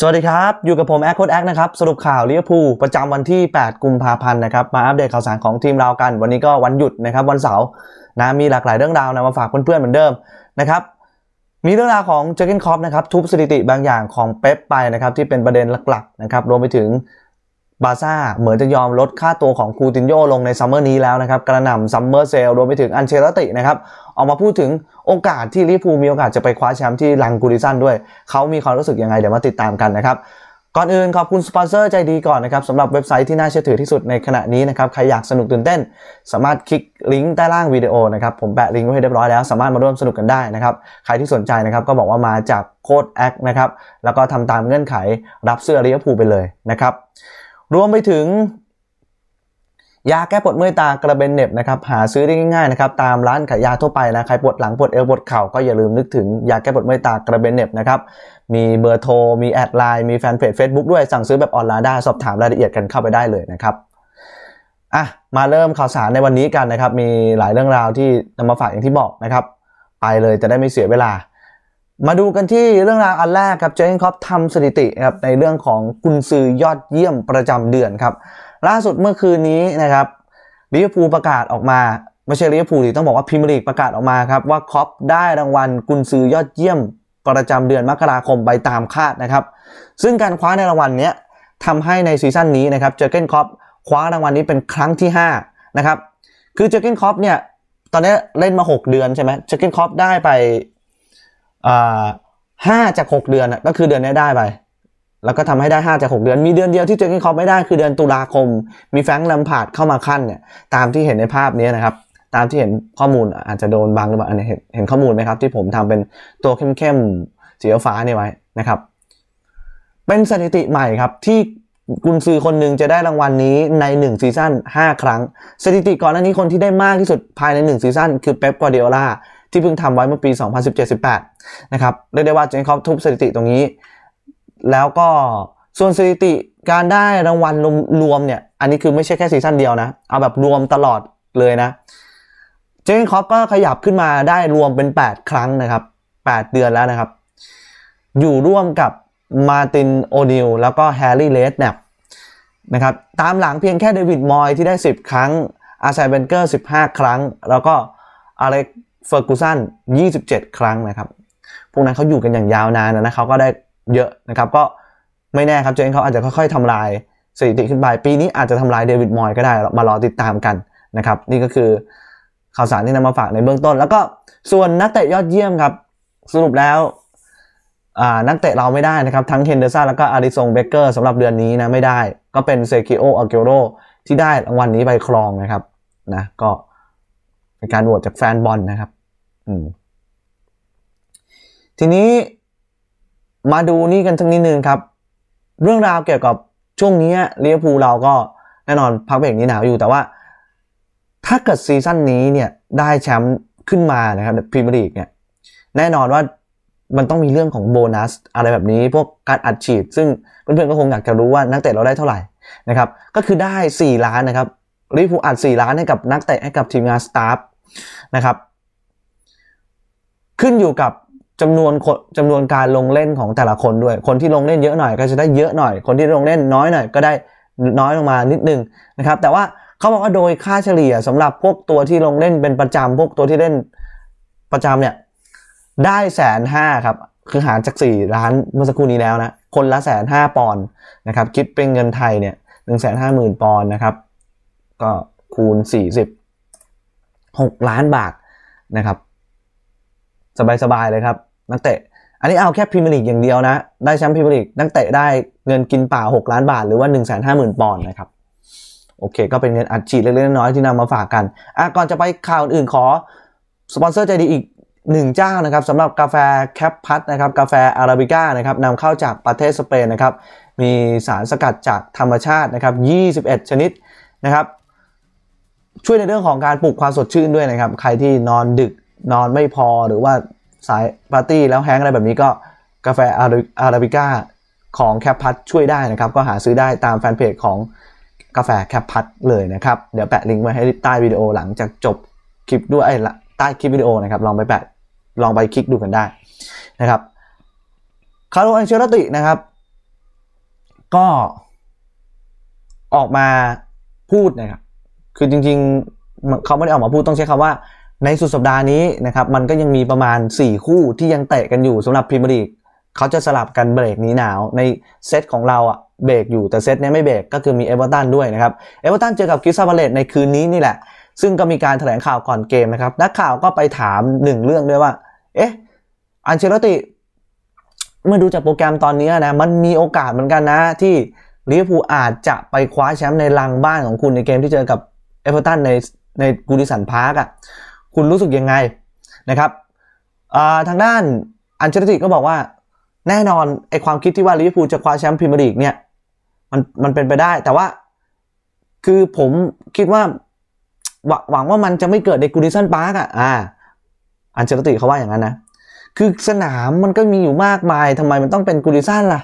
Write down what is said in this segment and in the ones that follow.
สวัสดีครับ อยู่กับผมแอคโคดแอคนะครับสรุปข่าวลีเวอรพูลประจำวันที่ 8 กุมภาพันธ์นะครับมาอัปเดตข่าวสารของทีมเรากัน วันนี้ก็วันหยุดนะครับวันเสาร์นะมีหลากหลายเรื่องราวนะมาฝากเพื่อนๆเหมือนเดิมนะครับมีเรื่องราวของเจอรเกนคอปนะครับทุบสถิติบางอย่างของเป๊ปไปนะครับที่เป็นประเด็นหลักๆนะครับรวมไปถึงบาซ่าเหมือนจะยอมลดค่าตัวของคูตินโยลงในซัมเมอร์นี้แล้วนะครับกระหน่ำซัมเมอร์เซลรวมไปถึงอันเชลตินะครับออกมาพูดถึงโอกาสที่ลิฟวูมีโอกาสจะไปคว้าแชมป์ที่ลังกูริซันด้วย เขามีความรู้สึกยังไงเดี๋ยวมาติดตามกันนะครับก่อนอื่นขอบคุณสปอนเซอร์ใจดีก่อนนะครับสำหรับเว็บไซต์ที่น่าเชื่อถือที่สุดในขณะนี้นะครับใครอยากสนุกตื่นเต้นสามารถคลิกลิงก์ใต้ล่างวิดีโอนะครับผมแปะลิงก์ไว้ให้เรียบร้อยแล้วสามารถมาร่วมสนุกกันได้นะครับใครที่สนใจนะครับก็บอกว่ามาจากโค้ดแอคนะครับแล้วก็ทำตามเงื่อนไขรับเสื้อลิเวอร์พูลไปเลยนะครับรวมไปถึงยาแก้ปวดเมื่อยตากระเบนเน็บนะครับหาซื้อได้ง่ายๆนะครับตามร้านขายยาทั่วไปนะใครปวดหลังปวดเอวปวดเข่าก็อย่าลืมนึกถึงยาแก้ปวดเมื่อยตากระเบนเน็บนะครับมีเบอร์โทรมีแอดไลน์มีแฟนเพจ Facebook ด้วยสั่งซื้อแบบออนไลน์ได้สอบถามรายละเอียดกันเข้าไปได้เลยนะครับอ่ะมาเริ่มข่าวสารในวันนี้กันนะครับมีหลายเรื่องราวที่นำมาฝากอย่างที่บอกนะครับไปเลยจะได้ไม่เสียเวลามาดูกันที่เรื่องราวอันแรกครับเจนคอปทำสถิติครับในเรื่องของ กุนซือ ยอดเยี่ยมประจำเดือนครับล่าสุดเมื่อคืนนี้นะครับลิเวอร์พูลประกาศออกมาไม่ใช่ลิเวอร์พูลี่ต้องบอกว่าพิมร์ลีกประกาศออกมาครับว่าคอปได้รางวัลกุนซือ ยอดเยี่ยมประจำเดือนมกราคมไปตามคาดนะครับซึ่งการคว้าในรางวัลนี้ทำให้ในซีซั่นนี้นะครับเจเกนคอปคว้ารางวัลนี้เป็นครั้งที่5นะครับคือเจเกนคอปเนี่ยตอนนี้เล่นมา 6 เดือนใช่ไหมเจเกนคอปได้ไปห้าจากหกเดือนก็คือเดือนนี้ได้ไปแล้วก็ทำให้ได้ห้าจากหกเดือนมีเดือนเดียวที่เจอเกนคอปไม่ได้คือเดือนตุลาคม มีแฟงลัมพาดเข้ามาขั้นเนี่ยตามที่เห็นในภาพนี้นะครับตามที่เห็นข้อมูลอาจจะโดนบังหรือเปล่าเห็นเห็นข้อมูลไหมครับที่ผมทำเป็นตัวเข้มๆสีฟ้านี่ไว้นะครับเป็นสถิติใหม่ครับที่กุนซือคนหนึ่งจะได้รางวัลนนี้ใน1ซีซั่น5 ครั้ง สถิติก่อนหน้านี้คนที่ได้มากที่สุดภายใน1ซีซั่นคือเป๊ปกวาเดียล่าที่เพิ่งทำไว้เมื่อปี 2017-18นะครับเรียกได้ว่าเจนคอปทุบสถิติตรงนี้ แล้วก็ส่วนสถิติการได้รางวัลรวมเนี่ยอันนี้คือไม่ใช่แค่ซีซั่นเดียวนะ เอาแบบรวมตลอดเลยนะ เจนคอปก็ขยับขึ้นมาได้รวมเป็น 8 ครั้งนะครับ 8 เดือนแล้วนะครับ อยู่ร่วมกับมาตินโอนิลแล้วก็แฮร์รี่เลสแนปนะครับตามหลังเพียงแค่เดวิดมอยที่ได้10 ครั้งอาไซเบนเกอร์15 ครั้ง แล้วก็อเล็กเฟอร์กูสัน 27 ครั้งนะครับ พวกนั้นเขาอยู่กันอย่างยาวนานนะเขาก็ได้เยอะนะครับ ก็ไม่แน่ครับเจนเขาอาจจะค่อยๆทำลาย สถิติขึ้นไปปีนี้อาจจะทำลายเดวิดมอยก็ได้มารอติดตามกันนะครับ นี่ก็คือข่าวสารที่นำมาฝากในเบื้องต้น แล้วก็ส่วนนักเตะยอดเยี่ยมครับสรุปแล้ว นักเตะเราไม่ได้นะครับ ทั้งเฮนเดอร์สันแล้วก็อาริซงเบเกอร์สำหรับเดือนนี้นะไม่ได้ ก็เป็นเซคิโออาเกโรที่ได้รางวัลนนี้ไปครองนะครับนะก็เป็นการโหวตจากแฟนบอลนะครับทีนี้มาดูนี่กันสักนิดนึงครับ เรื่องราวเกี่ยวกับช่วงนี้เลียวูเราก็แน่นอนพักเบรกนี้หนาวอยู่แต่ว่า ถ้าเกิดซีซั่นนี้เนี่ยได้แชมป์ขึ้นมานะครับพรีเมียร์ลีกเนี่ยแน่นอนว่ามันต้องมีเรื่องของโบนัสอะไรแบบนี้ พวกการอัดฉีด ซึ่งเพื่อนๆก็คงอยากจะรู้ว่านักเตะเราได้เท่าไหร่นะครับ ก็คือได้ 4 ล้านนะครับลิฟูอัด4ล้านให้กับนักเตะให้กับทีมงานสตาฟนะครับขึ้นอยู่กับจำนวนจำนวนการลงเล่นของแต่ละคนด้วย คนที่ลงเล่นเยอะหน่อย ก็จะได้เยอะหน่อย คนที่ลงเล่นน้อยหน่อยก็ได้น้อยลงมานิดนึงนะครับ แต่ว่าเขาบอกว่าโดยค่าเฉลี่ยสำหรับพวกตัวที่ลงเล่นเป็นประจำพวกตัวที่เล่นประจำเนี่ยได้แสนห้าครับ คือหารจากสี่ล้านเมื่อสักครู่นี้แล้วนะ คนละแสนห้าปอนด์นะครับ คิดเป็นเงินไทยเนี่ยหนึ่งแสนห้าหมื่นปอนด์นะครับ ก็คูณสี่สิบหกล้านบาทนะครับสบายๆเลยครับ นักเตะอันนี้เอาแค่พรีเมียร์ลีกอย่างเดียวนะ ได้แชมป์พรีเมียร์ลีกนักเตะได้เงินกินป่า 6 ล้านบาทหรือว่า 1 5 0 0 0 0ปอนด์นะครับ โอเค ก็เป็นเงินอัดฉีดเล็กๆน้อยๆที่นำมาฝากกันอ่ะก่อนจะไปข่าวอื่นขอ สปอนเซอร์ใจดีอีกหนึ่งเจ้านะครับสำหรับกาแฟแคปพัทนะครับ กาแฟอาราบิก้านะครับนำเข้าจากประเทศสเปนนะครับมีสารสกัดจากธรรมชาตินะครับ21 ชนิดนะครับช่วยในเรื่องของการปลูกความสดชื่นด้วยนะครับใครที่นอนดึกนอนไม่พอหรือว่า สายปาร์ตี้แล้วแฮงอะไรแบบนี้ก็กาแฟอาราบิก้าของแคปพัทช่วยได้นะครับ ก็หาซื้อได้ตามแฟนเพจของกาแฟแคปพัทเลยนะครับ เดี๋ยวแปะลิงก์ไว้ให้ใต้วิดีโอหลังจากจบคลิปด้วย ใต้คลิปวิดีโอนะครับ ลองไปแปะลองไปคลิกดูกันได้นะครับคาร์โลอันเชลตินะครับ ก็ออกมาพูดนะครับ คือจริงๆเขาไม่ได้ออกมาพูดต้องใช้คำว่าในสุดสัปดาห์นี้นะครับ มันก็ยังมีประมาณ 4 คู่ที่ยังเตะกันอยู่สำหรับพรีเมียร์ลีกเขาจะสลับกันเบรกนี้หนาว ในเซตของเราอะเบรกอยู่ แต่เซตนี้ไม่เบรกก็คือมีเอเวอร์ตันด้วยนะครับเอเวอร์ตันเจอกับคิสซาบาเลตในคืนนี้นี่แหละ ซึ่งก็มีการแถลงข่าวก่อนเกมนะครับนักข่าวก็ไปถามหนึ่งเรื่องด้วยว่าเอ๊ะอันเชลติ เมื่อดูจากโปรแกรมตอนนี้นะมันมีโอกาสเหมือนกันนะที่ลิเวอร์พูลอาจจะไปคว้าแชมป์ในรังบ้านของคุณในเกมที่เจอกับเอเวอร์ตันในในกูดิสันพาร์กอะ่ะคุณรู้สึกยังไงนะครับ ทางด้านอันเชลติก็บอกว่าแน่นอนไอความคิดที่ว่าลิเวอร์พูลจะคว้าแชมป์พรีเมียร์ลีกเนี่ยมันมันเป็นไปได้ แต่ว่าคือผมคิดว่าหวังว่ามันจะไม่เกิดในกูลิสันพาร์กอ่ะอ่าอันเชลติเขาว่าอย่างนั้นนะคือสนามมันก็มีอยู่มากมายทำไมมันต้องเป็นกูลิสันล่ะ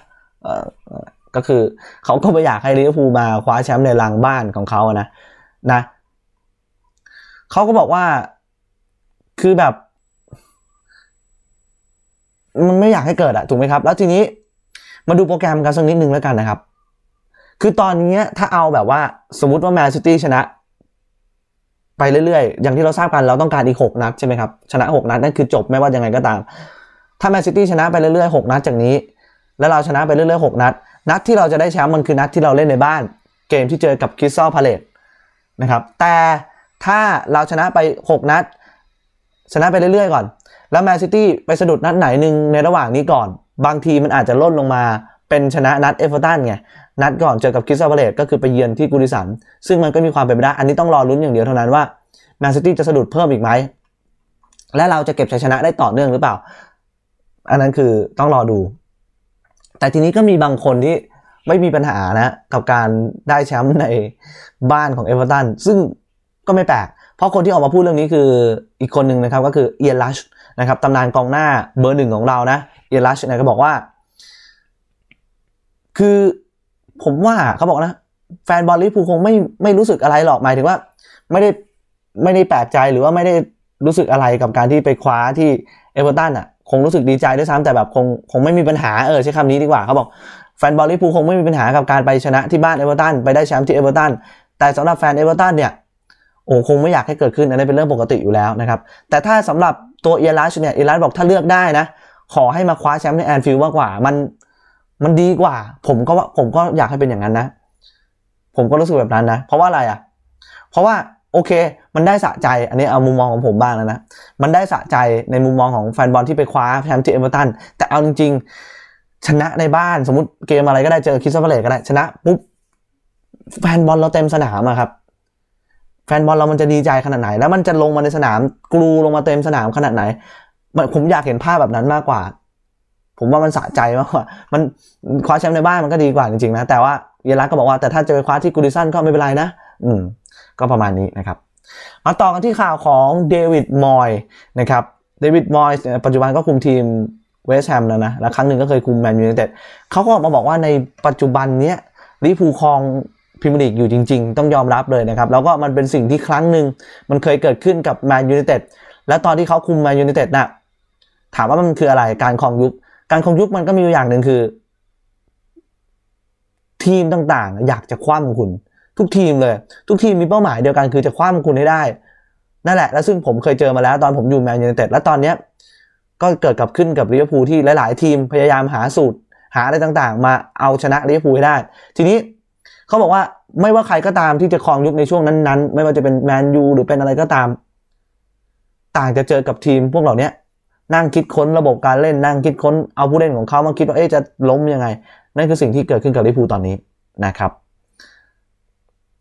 ก็คือเขาก็ไม่อยากให้ลิเวอร์พูลมาคว้าแชมป์ในลังบ้านของเขาอะนะนะเขาก็บอกว่าคือแบบ มันไม่อยากให้เกิดอะถูกไหมครับแล้วทีนี้มาดูโปรแกรมกันสักนิดนึงแล้วกันนะครับ คือตอนนี้ถ้าเอาแบบว่าสมมติว่าแมนซิตี้ชนะ ไปเรื่อยๆ อย่างที่เราทราบกันเราต้องการอีก 6นัดใช่ไหมครับชนะ 6 นัดนั่นคือจบไม่ว่ายังไงก็ตามถ้าแมนซิตี้ชนะไปเรื่อย ๆ 6นัดจากนี้ แล้วเราชนะไปเรื่อยๆ 6 นัดนัดที่เราจะได้แชมป์มันคือนัดที่เราเล่นในบ้าน เกมที่เจอกับคริสตัลพาเลตนะครับแต่ถ้าเราชนะไป 6นัดชนะไปเรื่อยๆก่อนแล้วแมนซิตี้ไปสะดุดนัดไหนหนึ่งในระหว่างนี้ก่อน บางทีมันอาจจะลดลงมาเป็นชนะนัดเอฟเวอร์ตันไงนัดก่อนเจอกับคริสตัลพาเลตก็คือไปเยือนที่กูริสัน ซึ่งมันก็มีความเป็นไปได้อันนี้ต้องรอลุ้นอย่างเดียวเท่านั้นว่าแมนซิตี้จะสะดุดเพิ่มอีกไหม และเราจะเก็บชัยชนะได้ต่อเนื่องหรือเปล่า อันนั้นคือต้องรอดู แต่ทีนี้ก็มีบางคนที่ไม่มีปัญหานะกับการได้แชมป์ในบ้านของเอฟเวอร์ตันซึ่งก็ไม่แปลกพราะคนที่ออกมาพูดเรื่องนี้คืออีกคนหนึ่งนะครับก็คือเอียรัชนะครับตำนานกองหน้าเบอร์หนึ่งของเรานะเอียรัชเนี่ยก็บอกว่าคือผมว่าเขาบอกนะแฟนบอลลิฟูคงไม่ไม่รู้สึกอะไรหรอกหมายถึงว่าไม่ได้ไม่ได้แปลกใจหรือว่าไม่ได้รู้สึกอะไรกับการที่ไปคว้าที่เอเวอร์ตันอ่ะคงรู้สึกดีใจด้วยซ้ำแต่แบบคงคงไม่มีปัญหาเออใช้คำนี้ดีกว่าเขาบอกแฟนบอลลิฟูคงไม่มีปัญหากับการไปชนะที่บ้านเอเวอร์ตันไปได้แชมป์ที่เอเวอร์ตันแต่สำหรับแฟนเอเวอร์ตันเนี่ยโอ้คงไม่อยากให้เกิดขึ้นอันนี้เป็นเรื่องปกติอยู่แล้วนะครับแต่ถ้าสำหรับตัวเอลัสเนี่ยเอลัสบอกถ้าเลือกได้นะ ขอให้มาคว้าแชมป์ในแอนฟิลด์มากกว่ามันมันดีกว่าผมก็ว่าผมก็อยากให้เป็นอย่างนั้นนะ ผมก็รู้สึกแบบนั้นนะ เพราะว่าอะไรอะ่ะเพราะว่าโอเค มันได้สะใจอันนี้เอามุมมองของผมบ้างแล้วนะมันได้สะใจในมุมมองของแฟนบอลที่ไปคว้าแชมป์ที่เอเวอร์ตันแต่เอาจริงๆชนะในบ้าน สมมติเกมอะไรก็ได้เจอคิสซาเฟเลก็ได้ชนะปุ๊บแฟนบอลเราเต็มสนามอะครับแฟนบอลเรามันจะดีใจขนาดไหนแล้วมันจะลงมาในสนามกลูลงมาเต็มสนามขนาดไหน ผมอยากเห็นภาพแบบนั้นมากกว่า ผมว่ามันสะใจมากกว่า มันคว้าแชมป์ในบ้านมันก็ดีกว่าจริงๆนะ แต่ว่าเยลักก็บอกว่าแต่ถ้าเจอคว้าที่กูดิสันก็ไม่เป็นไรนะ อืม ก็ประมาณนี้นะครับ มาต่อกันที่ข่าวของเดวิดมอยนะครับเดวิดมอยปัจจุบันก็คุมทีมเวสต์แฮมแล้วนะแล้ว ครั้งหนึ่งก็เคยคุมแมนยูไนเต็ดเขาก็ออกมาบอกว่าในปัจจุบันเนี้ยลิฟูคองพรีเมียร์ลีกอยู่จริงๆต้องยอมรับเลยนะครับแล้วก็มันเป็นสิ่งที่ครั้งหนึ่ง มันเคยเกิดขึ้นกับแมนยูไนเต็ดและตอนที่เขาคุมแมนยูไนเต็ดน่ะถามว่ามันคืออะไรการคลองยุคการคลองยุคมันก็มีอยู่อย่างหนึ่งคือ ทีมต่างๆอยากจะคว่ำคุณทุกทีมเลย ทุกทีมมีเป้าหมายเดียวกันคือจะคว่ำคุณให้ได้นั่นแหละ และซึ่งผมเคยเจอมาแล้ว ตอนผมอยู่แมนยูไนเต็ดและตอนเนี้ยก็เกิดกับขึ้นกับลิเวอร์พูลที่หลายๆ ทีมพยายามหาสูตร หาอะไรต่างๆ มาเอาชนะลิเวอร์พูลให้ได้ ทีนี้เขาบอกว่าไม่ว่าใครก็ตามที่จะครองยุคในช่วงนั้นๆ ไม่ว่าจะเป็นแมนยูหรือเป็นอะไรก็ตาม ต่างจะเจอกับทีมพวกเหล่านี้นั่งคิดค้นระบบการเล่น นั่งคิดค้นเอาผู้เล่นของเขามาคิดว่าเอ๊จะล้มยังไงนั่นคือสิ่งที่เกิดขึ้นกับลิเวอร์พูลตอนนี้นะครับ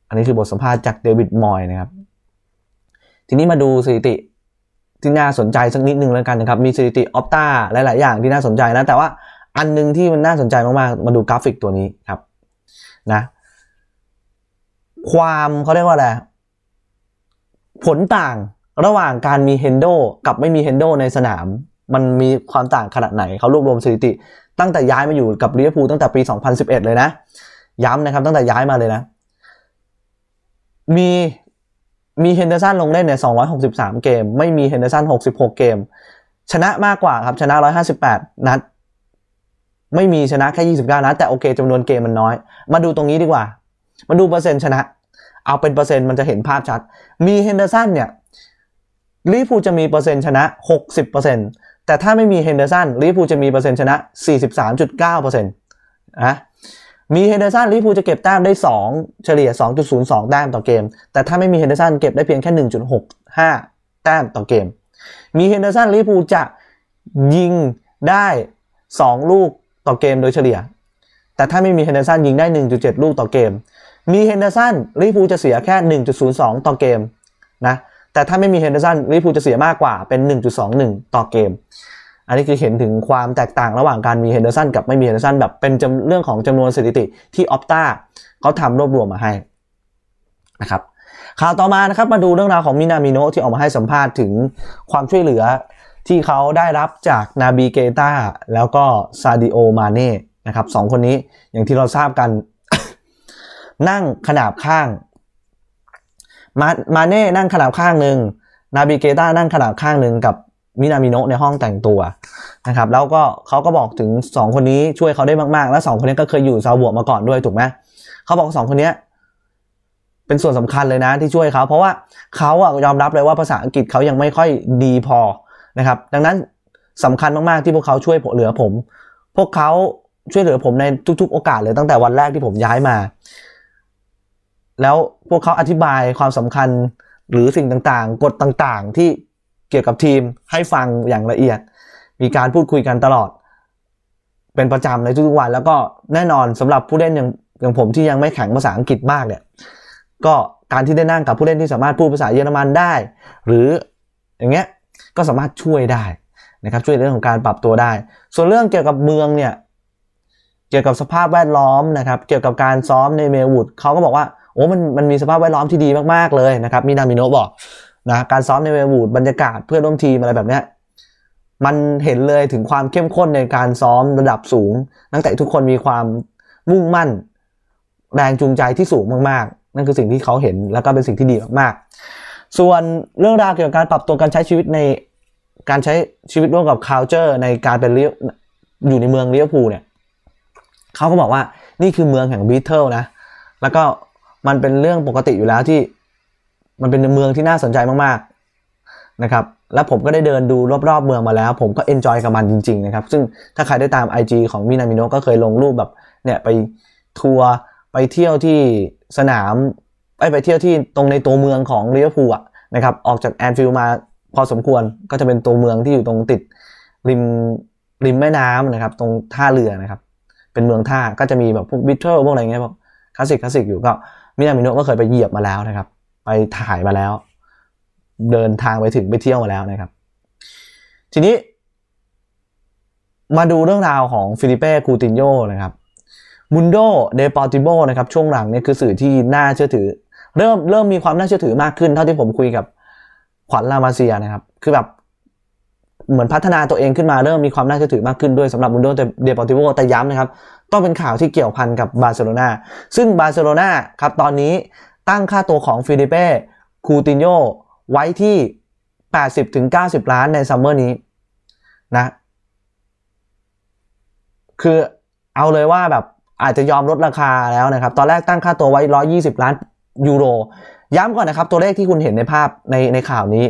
อันนี้คือบทสัมภาษณ์จากเดวิดมอยนะครับ ทีนี้มาดูสถิติที่น่าสนใจสักนิดนึงแล้วกันนะครับ มีสถิติออฟต้าหลายๆอย่างที่น่าสนใจนะ แต่ว่าอันนึงที่มันน่าสนใจมากๆมาดูกราฟิกตัวนี้ครับ นะความเขาเรียกว่าอะไร ผลต่างระหว่างการมีเฮนโดกับไม่มีเฮนโดในสนาม มันมีความต่างขนาดไหน เขารวบรวมสถิติ ตั้งแต่ย้ายมาอยู่กับลิเวอร์พูลตั้งแต่ปี 2011 เลยนะ ย้ำนะครับตั้งแต่ย้ายมาเลยนะ มีมีเฮนเดอร์สันลงเล่นเนี่ย263 เกม ไม่มีเฮนเดอร์สัน66 เกม ชนะมากกว่าครับชนะ 158 นัด ไม่มีชนะแค่ 29 นัด แต่โอเคจำนวนเกมมันน้อย มาดูตรงนี้ดีกว่ามาดูเปอร์เซ็นต์ชนะ เอาเป็นเปอร์เซ็นต์มันจะเห็นภาพชัด มีเฮนเดอร์สันเนี่ยลิฟูจะมีเปอร์เซ็นต์ชนะ60%แต่ถ้าไม่มีเฮนเดอร์สันลิฟูจะมีเปอร์เซ็นต์ชนะ43.9%นะมีเฮนเดอร์สันลิฟูจะเก็บแต้มได้2 เฉลี่ย 2.02แต้มต่อเกม แต่ถ้าไม่มีเฮนเดอร์สันเก็บได้เพียงแค่1.65แต้มต่อเกม มีเฮนเดอร์สันลิฟูจะยิงได้2ลูกต่อเกมโดยเฉลี่ย แต่ถ้าไม่มีเฮนเดอร์สันยิงได้1.7 ลูกต่อเกมมีเฮนเดอร์สันลิฟูจะเสียแค่ 1.02 ต่อเกมนะแต่ถ้าไม่มีเฮนเดอร์สันลิฟูจะเสียมากกว่าเป็น 1.21 ต่อเกม อันนี้คือเห็นถึงความแตกต่างระหว่างการมีเฮนเดอร์สันกับไม่มีเฮนเดอร์สันแบบ เป็นเรื่องของจำนวนสถิติที่ออปตาเขาทำรวบรวมมาให้นะครับข่าวต่อมานะครับมาดูเรื่องราวของมินามิโนที่ออกมาให้สัมภาษณ์ถึงความช่วยเหลือที่เขาได้รับจากนาบีเกตาแล้วก็ซาดิโอมาเน่นะครับสองคนนี้อย่างที่เราทราบกันนั่งขนาบข้าง มามาเน่นั่งขนาบข้างหนึ่งนาบิเกต้านั่งขนาบข้างหนึ่งกับมินามิโนะในห้องแต่งตัวนะครับ แล้วก็เขาก็บอกถึง 2 คนนี้ช่วยเขาได้มาก ๆ แล้วงคนนี้ก็เคยอยู่ซาบวกมาก่อนด้วย ถูกไหมเขาบอกสองคนนี้เป็นส่วนสำคัญเลยนะที่ช่วยเขา เพราะว่าเขาอะยอมรับเลยว่าภาษาอังกฤษเขายังไม่ค่อยดีพอนะครับ ดังนั้นสำคัญมากๆที่พวกเขาช่วยเหลือผม พวกเขาช่วยเหลือผมในทุกๆโอกาสเลยตั้งแต่วันแรกที่ผมย้ายมาแล้วพวกเขาอธิบายความสำคัญหรือสิ่งต่างๆกฎต่างๆ ที่เกี่ยวกับทีมให้ฟังอย่างละเอียด มีการพูดคุยกันตลอด เป็นประจำในทุกๆวัน แล้วก็แน่นอนสำหรับผู้เล่นอย่างอย่างผมที่ยังไม่แข็งภาษาอังกฤษมากเนี่ยก็การที่ได้นั่งกับผู้เล่นที่สามารถพูดภาษาเยอรมันได้ หรืออย่างเงี้ยก็สามารถช่วยได้นะครับช่วยเรื่องของการปรับตัวได้ ส่วนเรื่องเกี่ยวกับเมืองเนี่ยเกี่ยวกับสภาพแวดล้อมนะครับเกี่ยวกับการซ้อมในเมลวูดเขาก็บอกว่าโอ้มันมันมีสภาพแวดล้อมที่ดีมากๆเลยนะครับ มีนามิโนบอกนะการซ้อมในเวบูดบรรยากาศเพื่อนร่วมทีมอะไรแบบเนี้ยมันเห็นเลยถึงความเข้มข้นในการซ้อมระดับสูง นักเตะทุกคนมีความมุ่งมั่น แรงจูงใจที่สูงมากๆ นั่นคือสิ่งที่เขาเห็นแล้วก็เป็นสิ่งที่ดีมากๆส่วนเรื่องราวเกี่ยวกับการปรับตัวการใช้ชีวิตใน การใช้ชีวิตร่วมกับคาลเจอร์ในการเป็นอยู่ในเมืองเลี้ยวภูเนี่ยเขาก็บอกว่านี่คือเมืองแห่งบีเทิลนะ แล้วก็มันเป็นเรื่องปกติอยู่แล้วที่มันเป็นเมืองที่น่าสนใจมากๆนะครับแล้วผมก็ได้เดินดูรอบๆเมืองมาแล้วผมก็เอนจอยกับมันจริงๆนะครับซึ่งถ้าใครได้ตาม IG ของมินามิโนก็เคยลงรูปแบบเนี่ยไปทัวร์ไปเที่ยวที่สนามไปไปเที่ยวที่ตรงในตัวเมืองของลิเวอร์พูลอะนะครับออกจากแอนฟิลด์มาพอสมควรก็จะเป็นตัวเมืองที่อยู่ตรงติดริมริมแม่น้ำนะครับตรงท่าเรือนะครับเป็นเมืองท่าก็จะมีแบบพวกบิทเทิลพวกอะไรเงี้ยพวกคลาสสิกคลาสสิกอยู่ก็มิยามิโนะก็เคยไปเหยียบมาแล้วนะครับ ไปถ่ายมาแล้ว เดินทางไปถึงไปเที่ยวมาแล้วนะครับ ทีนี้มาดูเรื่องราวของฟิลิเป้คูตินโยนะครับมุนโดเดปอติโบนะครับ ช่วงหลังเนี่ยคือสื่อที่น่าเชื่อถือ เริ่มเริ่มมีความน่าเชื่อถือมากขึ้นเท่าที่ผมคุยกับขวัญลามาเซียนะครับ คือแบบเหมือนพัฒนาตัวเองขึ้นมาเริ่ม มีความน่าเชื่อถือมากขึ้นด้วยสำหรับบุนโดเดปอติโวแต่ย้ำนะครับ ต้องเป็นข่าวที่เกี่ยวพันกับบาร์เซโลนาซึ่งบาร์เซโลนาครับตอนนี้ตั้งค่าตัวของฟิลิเป้คูตินโยไว้ที่ 8 0ิบล้านในซัมเมอร์นี้นะคือเอาเลยว่าแบบ อาจจะยอมลดราคาแล้วนะครับ ตอนแรกตั้งค่าตัวไว้ 120 ล้านยูโร ย้ำก่อนนะครับ ตัวเลขที่คุณเห็นในภาพในในข่าวนี้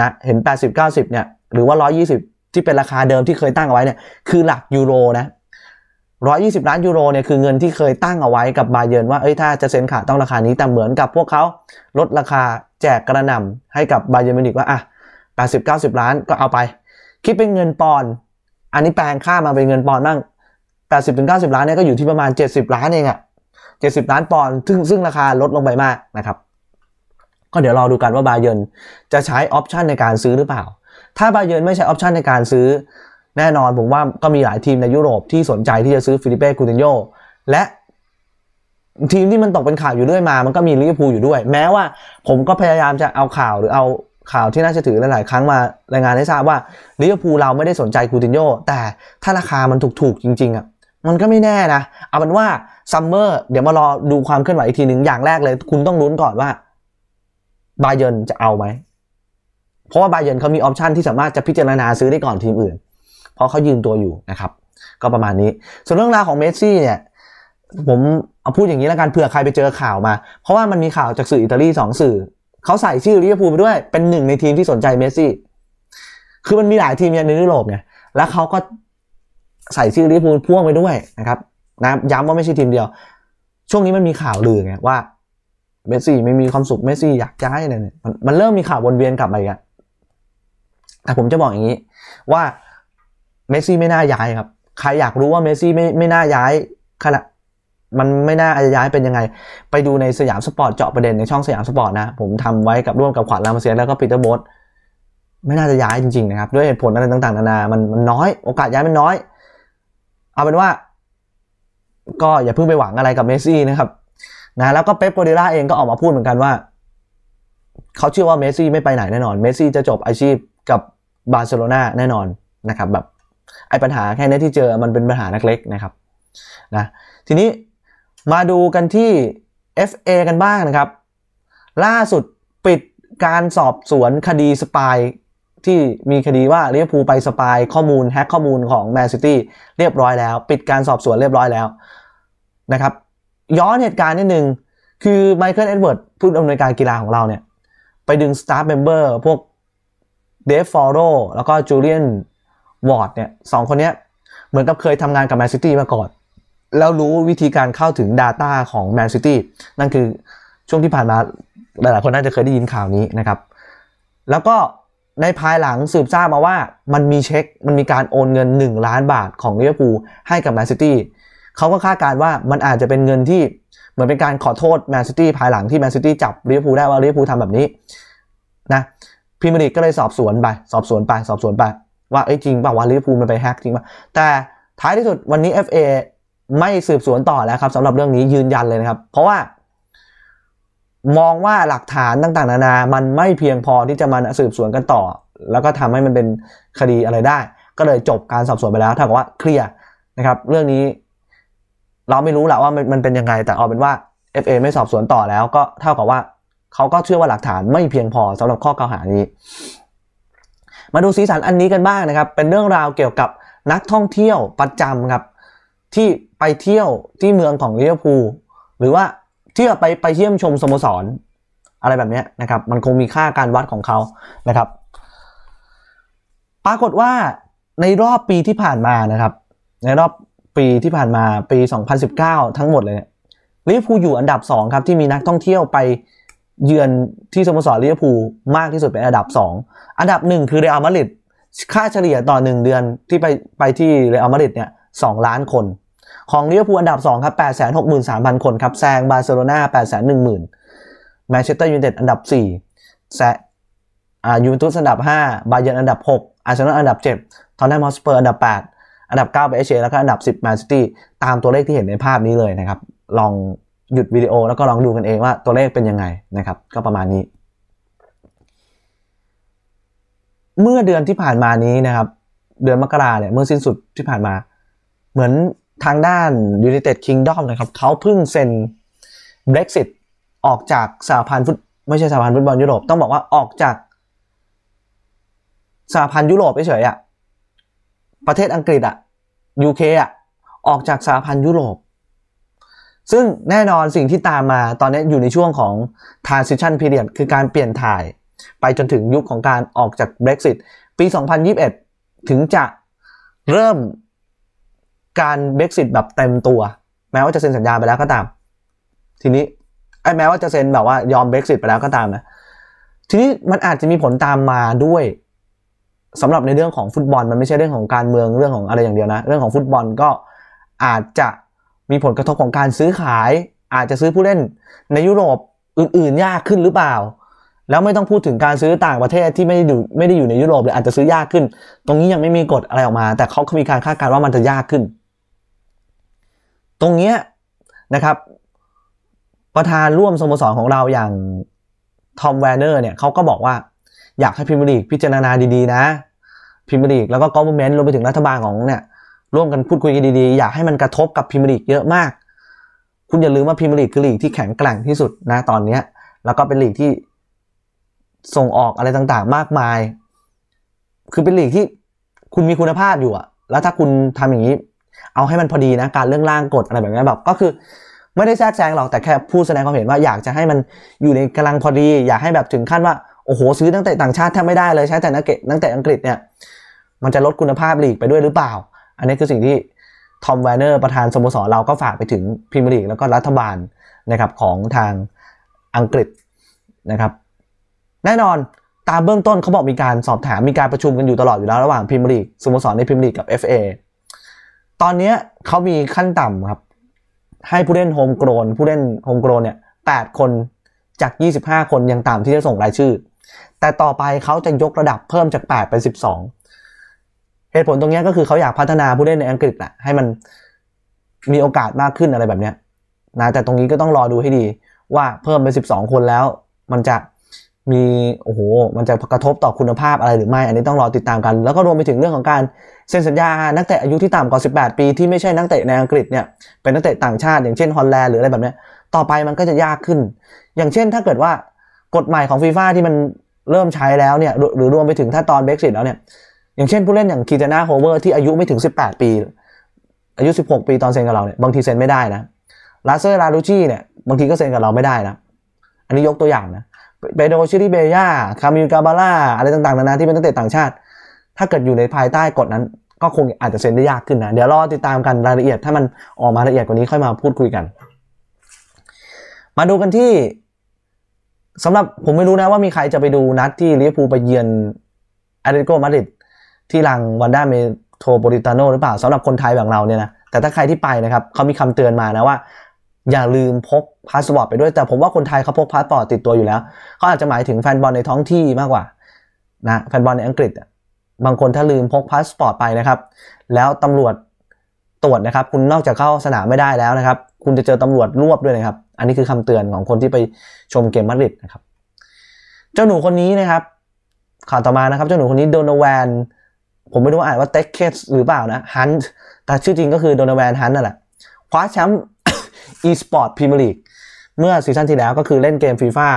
นะเห็น 80 90เนี่ยหรือว่า 120 ที่เป็นราคาเดิมที่เคยตั้งเอาไว้เนี่ยคือหลักยูโรนะ120 ล้านยูโรเนี่ยคือเงินที่เคยตั้งเอาไว้กับบาเยนว่าเอ้ยถ้าจะเซ็นขาดต้องราคานี้แต่เหมือนกับพวกเขาลดราคาแจกกระนำให้กับบาเยนมิวนิกว่าอ่ะ80 90 ล้านก็เอาไปคิดเป็นเงินปอนด์อันนี้แปลงค่ามาเป็นเงินปอนด์บ้าง80ถึง90 ล้านเนี่ยก็อยู่ที่ประมาณ 70 ล้านเองอะ70 ล้านปอนด์ซึ่งซึ่งราคาลดลงไปมากนะครับก็เดี๋ยวรอดูกันว่าบาเยนจะใช้ออปชันในการซื้อหรือเปล่า ถ้าบาเยนไม่ใช้ออปชันในการซื้อ แน่นอน ผมว่าก็มีหลายทีมในยุโรปที่สนใจที่จะซื้อฟิลิเป้กูตินโยและทีมที่มันตกเป็นข่าวอยู่ด้วยมา มันก็มีลิเวอร์พูลอยู่ด้วย แม้ว่าผมก็พยายามจะเอาข่าวหรือเอาข่าวที่น่าจะถือหลายๆครั้งมารายงานให้ทราบว่าลิเวอร์พูลเราไม่ได้สนใจกูตินโยแต่ถ้าราคามันถูกๆจริงๆอ่ะ มันก็ไม่แน่นะ เอาเป็นว่าซัมเมอร์เดี๋ยวมารอดูความเคลื่อนไหวอีกทีหนึ่งอย่างแรกเลย คุณต้องลุ้นก่อนว่าบาเยนจะเอาไหม เพราะว่าบาเยนเขามีออปชันที่สามารถจะพิจารณาซื้อได้ก่อนทีมอื่น เพราะเขายืนตัวอยู่นะครับ ก็ประมาณนี้ ส่วนเรื่องราวของเมสซี่เนี่ย ผมเอาพูดอย่างนี้แล้วกัน เผื่อใครไปเจอข่าวมา เพราะว่ามันมีข่าวจากสื่ออิตาลีสองสื่อ เขาใส่ชื่อลิเวอร์พูลไปด้วย เป็นหนึ่งในทีมที่สนใจเมสซี่ คือมันมีหลายทีมในยุโรป่ยแล้วเขาก็ใส่ชื่อลิเวอร์พูลพ่วงไปด้วยนะครับนะย้ำว่าไม่ใช่ทีมเดียว ช่วงนี้มันมีข่าวลือไงว่าเมสซี่ไม่มีความสุขเมสซี่อยากย้ายอะไรเนี่ยมันเริ่มมีข่าววนเวียนกลับมาอีกอะแต่ผมจะบอกอย่างนี้ ว่าเมสซี่ไม่น่าย้ายครับใครอยากรู้ว่าเมสซี่ไม่ไม่น่าย้าย ขณะ มันไม่น่าย้ายเป็นยังไง ไปดูในสยามสปอร์ตเจาะประเด็นในช่องสยามสปอร์ตนะผมทำไว้กับร่วมกับขวัญรามเสียแล้วก็ปีเตอร์โบสไม่น่าจะย้ายจริง ๆ นะครับ ด้วยเหตุผลอะไรต่าง ๆ นานามันมันน้อย โอกาสย้ายมันน้อย เอาเป็นว่า ก็อย่าเพิ่งไปหวังอะไรกับเมสซี่นะครับนะแล้วก็เป๊ปโกเดล่าเองก็ออกมาพูดเหมือนกันว่าเขาเชื่อว่าเมสซี่ไม่ไปไหนแน่นอนเมสซี่จะจบอาชีพกับบาร์เซโลนาแน่นอนนะครับ แบบไอ้ปัญหาแค่นี้ที่เจอมันเป็นปัญหานักเล็กนะครับนะทีนี้มาดูกันที่ FA กันบ้างนะครับ ล่าสุดปิดการสอบสวนคดีสปาย ที่มีคดีว่าเรียบูไปสปายข้อมูลแฮ็กข้อมูลของแมนซิตี้เรียบร้อยแล้ว ปิดการสอบสวนเรียบร้อยแล้วนะครับย้อนเหตุการณ์นิดนึงคือไมเคิลเอ็ดเวิร์ดผู้อำนวยการกีฬาของเราเนี่ยไปดึงสตาร์เมมเบอร์พวกเดฟฟอร์โรแล้วก็จูเลียนวอร์ดเนี่ยสองคนเนี้ยเหมือนกับเคยทำงานกับแมนซิตี้มาก่อน แล้วรู้วิธีการเข้าถึง Data ของแมนซิตี้นั่นคือช่วงที่ผ่านมาหลายๆคนน่าจะเคยได้ยินข่าวนี้นะครับแล้วก็ในภายหลังสืบทราบมาว่ามันมีเช็ค มันมีการโอนเงิน 1 ล้านบาทของลิเวอร์พูลให้กับแมนซิตี้เขาก็คาดการว่ามันอาจจะเป็นเงินที่ เหมือนเป็นการขอโทษแมนซิตี้ภายหลังที่แมนซิตี้จับลิเวอร์พูลได้ว่าลิเวอร์พูลทำแบบนี้นะพิมริกก็เลยสอบสวนไปสอบสวนไปสอบสวนไปว่าไอ้จริงป่าวว่าลิเวอร์พูลมันไปแฮกจริงป่ะแต่ท้ายที่สุดวันนี้ FA ไม่สืบสวนต่อแล้วครับสำหรับเรื่องนี้ยืนยันเลยนะครับ เพราะว่า มองว่าหลักฐานต่างๆ นานา มันไม่เพียงพอที่จะมาสืบสวนกันต่อ แล้วก็ทำให้มันเป็นคดีอะไรได้ ก็เลยจบการสอบสวนไปแล้วถ้ากับว่าเคลียร์นะครับเรื่องนี้เราไม่รู้แหละว่ามันมันเป็นยังไง แต่เอาเป็นว่า FA ไม่สอบสวนต่อแล้ว ก็เท่ากับว่าเขาก็เชื่อว่าหลักฐานไม่เพียงพอสำหรับข้อกล่าวหานี้ มาดูสีสันอันนี้กันบ้างนะครับ เป็นเรื่องราวเกี่ยวกับนักท่องเที่ยวประจำครับ ที่ไปเที่ยวที่เมืองของลิเวอร์พูลหรือว่าเที่ยวไปไปเยี่ยมชมสโมสรอะไรแบบนี้นะครับ มันคงมีค่าการวัดของเขานะครับ ปรากฏว่าในรอบปีที่ผ่านมานะครับ ในรอบปีที่ผ่านมาปี 2019 ทั้งหมดเลยเนี่ยลิเวอร์พูลอยู่อันดับ 2 ครับ ที่มีนักท่องเที่ยวไปเยือนที่สโมสรลิเวอร์พูลมากที่สุดเป็นอันดับ 2 อันดับ 1 คือเรอัลมาดริดค่าเฉลี่ยต่อ 1 เดือนที่ไปไปที่เรอัลมาดริดเนี่ยสล้านคน ของลิเวอร์พูลอันดับ 2 ครับ 863,000 คนครับแซงบาร์เซโลนา810,000แมนเชสเตอร์ยูไนเต็ดอันดับ 4แซยูเวนตุสอันดับ5บาเยอร์อันดับ6อาร์เซนอลอันดับ7ทอนแนมฮอสเปอร์อันดับ8อันดับ9เป็เอเชียแล้วก็อันดับ 10แมนซิตี้ตามตัวเลขที่เห็นในภาพนี้เลยนะครับ ลองหยุดวิดีโอแล้วก็ลองดูกันเองว่าตัวเลขเป็นยังไงนะครับ ก็ประมาณนี้ เมื่อเดือนที่ผ่านมานี้นะครับ เดือนมกราเนี่ย เมื่อสิ้นสุดที่ผ่านมา เหมือนทางด้าน United Kingdom นะครับเขาเพิ่งเซ็น Brexit ออกจากสหพันธ์ฟุตไม่ใช่สหพันธ์ฟุตบอลยุโรปต้องบอกว่าออกจากสหพันธ์ยุโรปเฉยๆอะประเทศอังกฤษอะยูเคอ่ะออกจากสหพันธ์ยุโรป ซึ่งแน่นอนสิ่งที่ตามมาตอนนี้อยู่ในช่วงของ transition period คือการเปลี่ยนถ่ายไปจนถึงยุคของการออกจาก Brexit ปี 2021 ถึงจะเริ่มการ Brexit แบบเต็มตัว แม้ว่าจะเซ็นสัญญาไปแล้วก็ตาม ทีนี้ไอ้แม้ว่าจะเซ็นแบบว่ายอม Brexit ไปแล้วก็ตามนะทีนี้มันอาจจะมีผลตามมาด้วยสำหรับในเรื่องของฟุตบอลมันไม่ใช่เรื่องของการเมืองเรื่องของอะไรอย่างเดียวนะเรื่องของฟุตบอลก็อาจจะมีผลกระทบของการซื้อขาย อาจจะซื้อผู้เล่นในยุโรปอื่นๆ ยากขึ้นหรือเปล่า แล้วไม่ต้องพูดถึงการซื้อต่างประเทศที่ไม่ได้อยู่ไม่ได้อยู่ในยุโรปเลยอาจจะซื้อยากขึ้น ตรงนี้ยังไม่มีกฎอะไรออกมา แต่เขามีการคาดการณ์ว่ามันจะยากขึ้น ตรงนี้นะครับประธานร่วมสโมสรของเราอย่างทอมแวนเนอร์เนี่ยเขาก็บอกว่าอยากให้พิมพ์ลีกพิจารณาดีๆนะพิมพ์ลีกแล้วก็กอบเมนต์รวมไปถึงรัฐบาลของเนี่ยร่วมกันพูดคุยกันดีๆอยากให้มันกระทบกับพิมพ์ลีกเยอะมาก คุณอย่าลืมว่าพิมพ์ลีก คือลีกที่แข็งแกร่งที่สุดนะตอนเนี้ยแล้วก็เป็นลีกที่ส่งออกอะไรต่างๆมากมาย คือเป็นลีกที่คุณมีคุณภาพอยู่อะแล้วถ้าคุณทำอย่างนี้ เอาให้มันพอดีนะการเรื่องล่างกฎอะไรแบบนี้แบบก็คือ ไม่ได้แทรกแซงหรอกแต่แค่พูดแสดงความเห็นว่าอยากจะให้มันอยู่ในกำลังพอดี อยากให้แบบถึงขั้นว่าโอ้โห ซื้อตั้งแต่ต่างชาติแทบไม่ได้เลยใช้แต่นักเกตตั้งแต่อังกฤษเนี่ยมันจะลดคุณภาพลีกไปด้วยหรือเปล่า อันนี้คือสิ่งที่ทอมแวนเนอร์ ประธานสโมสรเราก็ฝากไปถึงพรีเมียร์ลีกแล้วก็รัฐบาลนะครับของทางอังกฤษนะครับแน่นอนตามเบื้องต้นเขาบอกมีการสอบถามมีการประชุมกันอยู่ตลอดอยู่แล้วระหว่างพรีเมียร์ลีกสโมสรในพรีเมียร์ลีกกับ FA ตอนนี้เขามีขั้นต่ำครับให้ผู้เล่นโฮมโกรนผู้เล่นโฮมโกรนเนี่ย8คนจาก 25 คนยังตามที่จะส่งรายชื่อแต่ต่อไปเขาจะยกระดับเพิ่มจาก 8 เป็น 12 เหตุผลตรงนี้ก็คือเขาอยากพัฒนาผู้เล่นในอังกฤษแหละให้มันมีโอกาสมากขึ้นอะไรแบบเนี้ยนะแต่ตรงนี้ก็ต้องรอดูให้ดีว่าเพิ่มเป็น 12 คนแล้ว มันจะมีโอ้โห มันจะกระทบต่อคุณภาพอะไรหรือไม่ อันนี้ต้องรอติดตามกัน แล้วก็รวมไปถึงเรื่องของการเซ็นสัญญา นักเตะอายุที่ต่ำกว่า 18 ปี ที่ไม่ใช่นักเตะในอังกฤษเนี่ยเป็นนักเตะต่างชาติอย่างเช่นฮอลแลนด์หรืออะไรแบบนี้ต่อไปมันก็จะยากขึ้น อย่างเช่นถ้าเกิดว่ากฎใหม่ของฟีฟ่าที่มันเริ่มใช้แล้วเนี่ยหรือรวมไปถึงถ้าตอนเบรกซิตแล้วเนี่ยอย่างเช่นผู้เล่นอย่างคีเจน่าโฮเวอร์ที่อายุไม่ถึง 18 ปี อายุ 16 ปีตอนเซ็นกับเราเนี่ยบางทีเซ็นไม่ได้นะลาเซอร์ลาลูชีเนี่ยบางทีก็เซ็นกับเราไม่ได้นะอันนี้ยกตัวอย่างนะเปโดชิริเบย่าคามิลกาบาร่าอะไรต่างๆนานาที่เป็นนักเตะต่างชาติ ถ้าเกิดอยู่ในภายใต้กฎนั้น ก็คงอาจจะเซ็นได้ยากขึ้นนะเดี๋ยวรอติดตามกันรายละเอียดถ้ามันออกมาละเอียดกว่านี้ค่อยมาพูดคุยกัน มาดูกันที่สำหรับผมไม่รู้นะว่ามีใครจะไปดูนัดที่ลิเวอร์พูลไปเยือนอาเลติโกมาดริดที่ลังวันด้าเมโทโปริตาโนหรือเปล่าสำหรับคนไทยแบบเราเนี่ยนะแต่ถ้าใครที่ไปนะครับเขามีคำเตือนมานะว่า อย่าลืมพกพาสปอร์ตไปด้วยแต่ผมว่าคนไทยเขาพกพาสปอร์ตติดตัวอยู่แล้วเขาอาจจะหมายถึงแฟนบอลในท้องที่มากกว่านะแฟนบอลในอังกฤษบางคนถ้าลืมพกพาสปอร์ตไปนะครับแล้วตำรวจตรวจนะครับคุณนอกจากเข้าสนามไม่ได้แล้วนะครับคุณจะเจอตำรวจรวบด้วยนะครับอันนี้คือคำเตือนของคนที่ไปชมเกมมาริดนะครับ เจ้าหนูคนนี้นะครับ ข่าวต่อมานะครับ เจ้าหนูคนนี้โดนแวน ผมไม่รู้ว่าอ่านว่าเต็กเคสหรือเปล่านะฮันต์แต่ชื่อจริงก็คือโดนแวนฮันต์นั่นแหละ คว้าแชมป์อีสปอร์ตพรีเมียร์ลีกเมื่อซีซั่นที่แล้วก็คือเล่นเกมฟีฟ่า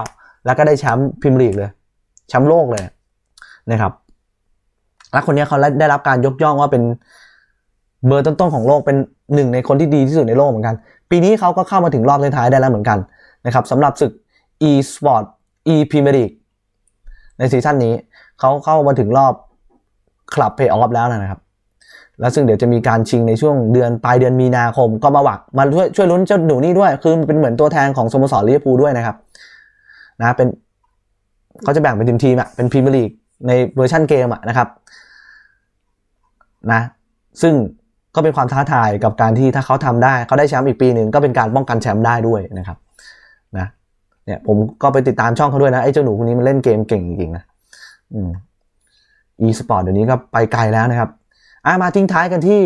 19 แล้วก็ได้แชมป์พรีเมียร์ลีกเลยแชมป์โลกเลยนะครับ และคนนี้เขาได้รับการยกย่องว่าเป็นเบอร์ต้นๆของโลกเป็นหนึ่งในคนที่ดีที่สุดในโลกเหมือนกัน ปีนี้เขาก็เข้ามาถึงรอบท้ายได้แล้วเหมือนกันนะครับสำหรับศึก e-sport e premier l e a g u ในซีซั่นนี้เขาเข้ามาถึงรอบคลับเพย์ออฟแล้วนะครับ แล้วซึ่งเดี๋ยวจะมีการชิงในช่วงเดือนปลายเดือนมีนาคม ก็มาหวักมาช่วยช่วยลุ้นเจ้าหนูนี่ด้วย คือเป็นเหมือนตัวแทนของสโมสรลิเวอร์พูลด้วยนะครับนะเป็นเขาจะแบ่งเป็นทีมทีมอะเป็นพรีเมียร์ลีกในเวอร์ชั่นเกมอะนะครับนะซึ่งก็เป็นความท้าทายกับการที่ถ้าเขาทำได้เขาได้แชมป์อีกปีหนึ่งก็เป็นการป้องกันแชมป์ได้ด้วยนะครับนะเนี่ยผมก็ไปติดตามช่องเขาด้วยนะ ไอ้เจ้าหนูคนนี้มันเล่นเกมเก่งจริงๆนะอืมอีสปอร์ตเดี๋ยวนี้ก็ไปไกลแล้วนะครับอ่ะมาทิ้งท้ายกันที่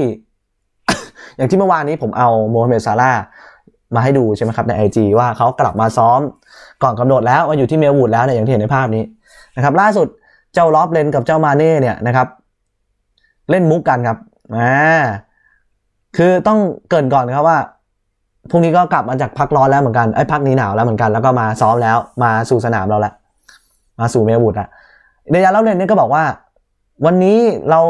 อย่างที่เมื่อวานนี้ผมเอาโมฮัมเหม็ดซาร่ามาให้ดูใช่ไหมครับในไจีว่าเขากลับมาซ้อม ก่อนกำหนดแล้วมาอยู่ที่เมลวูดแล้วเนี่ยอย่างที่เห็นในภาพนี้นะครับ ล่าสุดเจ้าลอฟเลนกับเจ้ามาเน่เนี่ยนะครับเล่นมุกกันครับอ่าคือต้องเกินก่อนครับว่าพรุ่งนี้ก็กลับมาจากพักร้อนแล้วเหมือนกันไอ้พักนี้หนาวแล้วเหมือนกันแล้วก็มาซ้อมแล้วมาสู่สนามเราละมาสู่เมลบูดละเดียร์เล่าเรนนี่ก็บอกว่า วันนี้เรา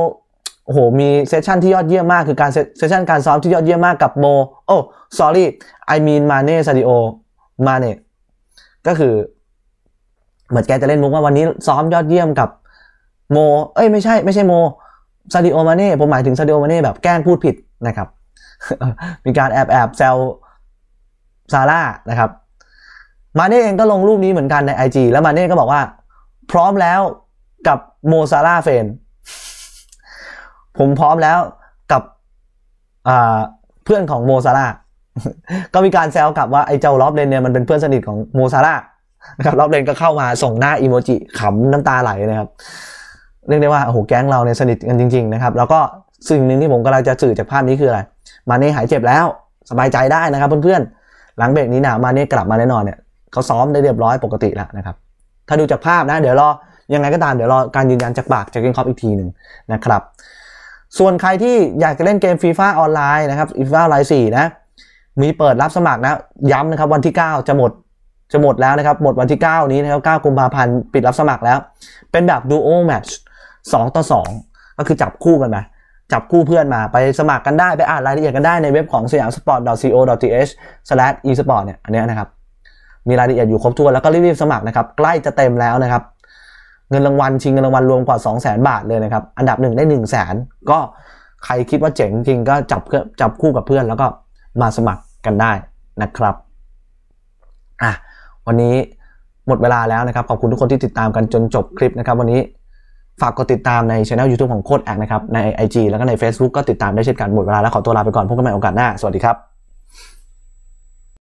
โอ้โหมีเซสชั่นที่ยอดเยี่ยมมากคือการเซสชั่นการซ้อมที่ยอดเยี่ยมมากกับโมโอ้ sorry I mean มาเน่ซาดิโอมาเน่ก็คือเหมือนแกจะเล่นมุกว่าวันนี้ซ้อมยอดเยี่ยมกับโมเอ้ยไม่ใช่ไม่ใช่โมซาดิโอมาเน่ผมหมายถึงซาดิโอมาเน่แบบแกล้งพูดผิดนะครับ มีการแอบแอบแซวซาร่านะครับ มาเน่เองก็ลงรูปนี้เหมือนกันใน IG แล้วมาเน่ก็บอกว่าพร้อมแล้วกับโมซาร่าเฟนผมพร้อมแล้วกับเพื่อนของโมซาร่าก็มีการแซวกลับว่า ไอ้เจ้าล็อบเลนเนี่ยมันเป็นเพื่อนสนิทของโมซาร่านะครับล็อบเลนก็เข้ามาส่งหน้าอีโมจิขำน้ำตาไหลนะครับเรียกได้ว่าโอ้โหแก๊งเราเนี่ยสนิทกันจริงๆนะครับแล้วก็สิ่งหนึ่งที่ผมกำลังจะสื่อจากภาพนี้คืออะไร มาเน่หายเจ็บแล้ว สบายใจได้นะครับเพื่อนๆ หลังเบรกนี้นะมาเน่กลับมาแน่นอนเนี่ยเขาซ้อมได้เรียบร้อยปกติแล้วนะครับ ถ้าดูจากภาพนะ เดี๋ยวรอ ยังไงก็ตามเดี๋ยวรอการยืนยันจากปากจากเกนคอปอีกทีหนึ่งนะครับ ส่วนใครที่อยากจะเล่นเกมฟีฟ่าออนไลน์นะครับฟีฟ่าออนไลน์สี่นะ มีเปิดรับสมัครนะย้ำนะครับวันที่ 9 จะหมดจะหมดแล้วนะครับหมดวันที่ 9 นี้นะครับ9กุมภาพันธ์ปิดรับสมัครแล้ว เป็นแบบดูโอแมตช์งต่อ 2 ก็คือจับคู่กันมะจับคู่เพื่อนมาไปสมัครกันได้ ไปอ่านรายละเอียดกันได้ ในเว็บของสยามสปอร์ต .co.th/esport เนี่ยอันนี้นะครับมีรายละเอียดอยู่ครบถ้วนแล้วก็รีบๆสมัครนะครับใกล้จะเต็มแล้วนะครับเงินรางวัลชิงเงินรางวัล รวมกว่า 2 0 0 0 0 0บาทเลยนะครับอันดับหนึ่งได้1 0 0 0 0แสนก็ใครคิดว่าเจ๋งจริงก็จับจับคู่กับเพื่อน แล้วก็มาสมัครกันได้นะครับอ่ะวันนี้หมดเวลาแล้วนะครับขอบคุณทุกคนที่ติดตามกันจนจบคลิปนะครับวันนี้ฝากกดติดตามในช่องย YouTube ของโคดแอกนะครับใน IG แล้วก็ใน Facebook ก็ติดตามได้เช่นกันหมดเวลา แล้วขอตัวลาไปก่อนพบกันใหม่โอกาสหน้าสวัสดีครับ